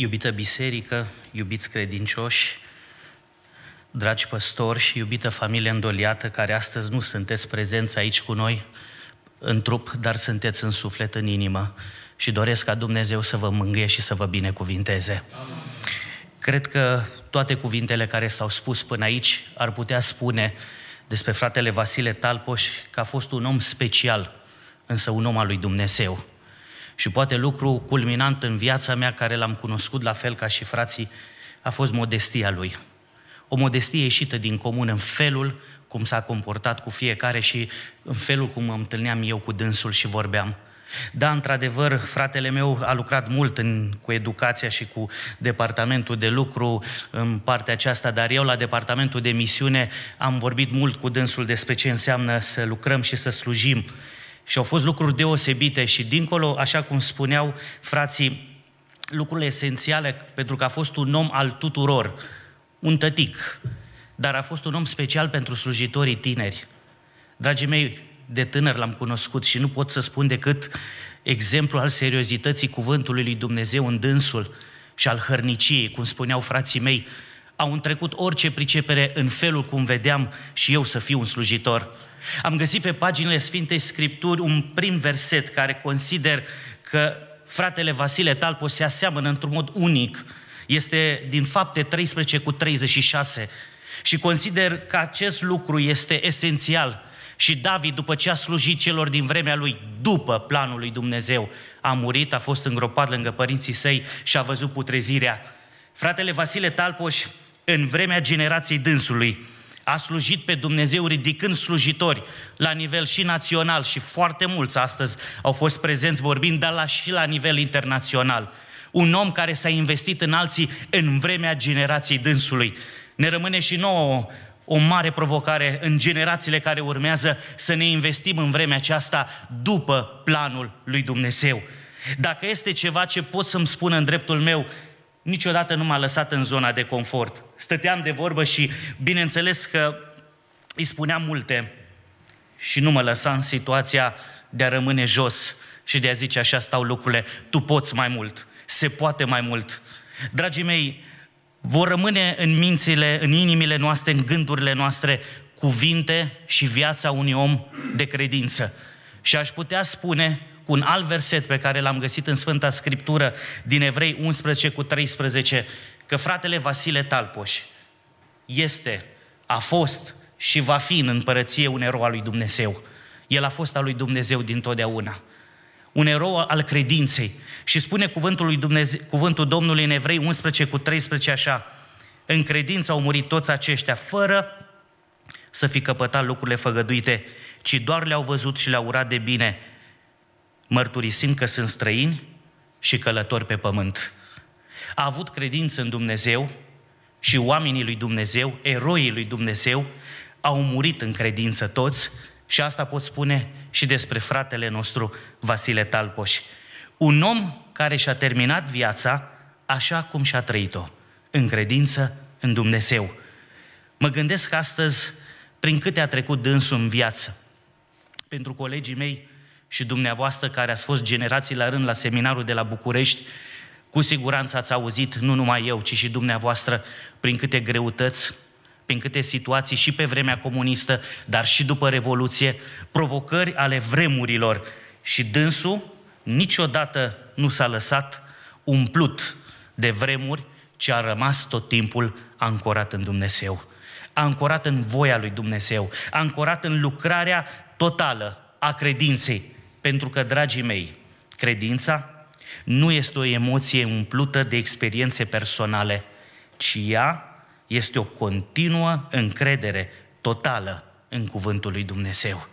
Iubită biserică, iubiți credincioși, dragi păstori și iubită familie îndoliată care astăzi nu sunteți prezenți aici cu noi în trup, dar sunteți în suflet, în inimă și doresc ca Dumnezeu să vă mângâie și să vă binecuvinteze. Amin. Cred că toate cuvintele care s-au spus până aici ar putea spune despre fratele Vasile Talpoș că a fost un om special, însă un om al lui Dumnezeu. Și poate lucru culminant în viața mea, care l-am cunoscut la fel ca și frații, a fost modestia lui. O modestie ieșită din comun în felul cum s-a comportat cu fiecare și în felul cum mă întâlneam eu cu dânsul și vorbeam. Da, într-adevăr, fratele meu a lucrat mult în, cu educația și cu departamentul de lucru în partea aceasta, dar eu la departamentul de misiune am vorbit mult cu dânsul despre ce înseamnă să lucrăm și să slujim și au fost lucruri deosebite și dincolo, așa cum spuneau frații, lucrurile esențiale, pentru că a fost un om al tuturor, un tătic, dar a fost un om special pentru slujitorii tineri. Dragii mei, de tânăr l-am cunoscut și nu pot să spun decât exemplu al seriozității cuvântului lui Dumnezeu în dânsul și al hărniciei, cum spuneau frații mei, au întrecut orice pricepere în felul cum vedeam și eu să fiu un slujitor. Am găsit pe paginile Sfintei Scripturi un prim verset care consider că fratele Vasile Talpo se aseamănă într-un mod unic. Este din fapte 13 cu 36 și consider că acest lucru este esențial. Și David, după ce a slujit celor din vremea lui, după planul lui Dumnezeu, a murit, a fost îngropat lângă părinții săi și a văzut putrezirea. Fratele Vasile Talpoș, în vremea generației dânsului, a slujit pe Dumnezeu ridicând slujitori la nivel și național și foarte mulți astăzi au fost prezenți vorbind, dar la, și la nivel internațional. Un om care s-a investit în alții în vremea generației dânsului. Ne rămâne și nouă o mare provocare în generațiile care urmează să ne investim în vremea aceasta după planul lui Dumnezeu. Dacă este ceva ce pot să-mi spun în dreptul meu, niciodată nu m-a lăsat în zona de confort. Stăteam de vorbă și, bineînțeles că îi spuneam multe și nu mă lăsa în situația de a rămâne jos și de a zice așa stau lucrurile, tu poți mai mult, se poate mai mult. Dragii mei, vor rămâne în mințile, în inimile noastre, în gândurile noastre, cuvinte și viața unui om de credință. Și aș putea spune cu un alt verset pe care l-am găsit în Sfânta Scriptură din Evrei 11 cu 13, că fratele Vasile Talpoș este, a fost și va fi în împărăție un erou al lui Dumnezeu. El a fost al lui Dumnezeu dintotdeauna. Un erou al credinței. Și spune cuvântul, lui Dumnezeu, cuvântul Domnului în Evrei 11 cu 13 așa, în credință au murit toți aceștia, fără să fi căpătat lucrurile făgăduite, ci doar le-au văzut și le-au urat de bine, mărturisind că sunt străini și călători pe pământ. A avut credință în Dumnezeu și oamenii lui Dumnezeu, eroii lui Dumnezeu, au murit în credință toți și asta pot spune și despre fratele nostru Vasile Talpoș. Un om care și-a terminat viața așa cum și-a trăit-o, în credință în Dumnezeu. Mă gândesc astăzi prin câte a trecut dânsul în viață. Pentru colegii mei și dumneavoastră care ați fost generații la rând la seminarul de la București, cu siguranță ați auzit, nu numai eu, ci și dumneavoastră, prin câte greutăți, prin câte situații și pe vremea comunistă, dar și după Revoluție, provocări ale vremurilor. Și dânsul niciodată nu s-a lăsat umplut de vremuri, ci a rămas tot timpul ancorat în Dumnezeu. Ancorat în voia lui Dumnezeu, ancorat în lucrarea totală a credinței pentru că, dragii mei, credința nu este o emoție umplută de experiențe personale, ci ea este o continuă încredere totală în cuvântul lui Dumnezeu.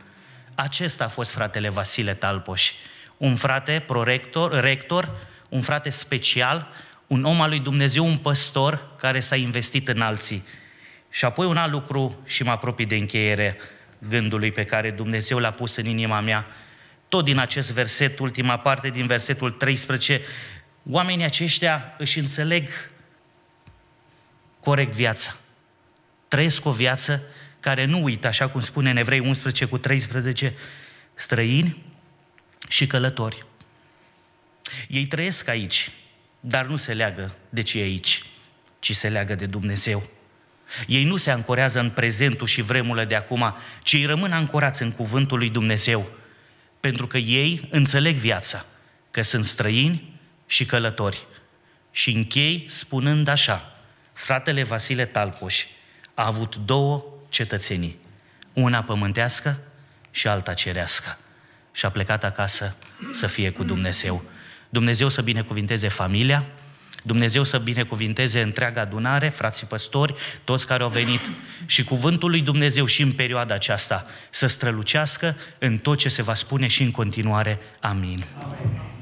Acesta a fost fratele Vasile Talpoș, un frate prorector, rector, un frate special, un om al lui Dumnezeu, un păstor care s-a investit în alții. Și apoi un alt lucru și mă apropii de încheiere gândului pe care Dumnezeu l-a pus în inima mea tot din acest verset, ultima parte din versetul 13, oamenii aceștia își înțeleg corect viața. Trăiesc o viață care nu uită, așa cum spune în Evrei 11 cu 13, străini și călători. Ei trăiesc aici, dar nu se leagă de ce e aici, ci se leagă de Dumnezeu. Ei nu se ancorează în prezentul și vremurile de acum, ci îi rămân ancorați în cuvântul lui Dumnezeu pentru că ei înțeleg viața, că sunt străini și călători. Și închei spunând așa, fratele Vasile Talpoș a avut două cetățenii, una pământească și alta cerească. Și a plecat acasă să fie cu Dumnezeu. Dumnezeu să binecuvinteze familia, Dumnezeu să binecuvinteze întreaga adunare, frații păstori, toți care au venit și cuvântul lui Dumnezeu și în perioada aceasta să strălucească în tot ce se va spune și în continuare. Amin. Amin.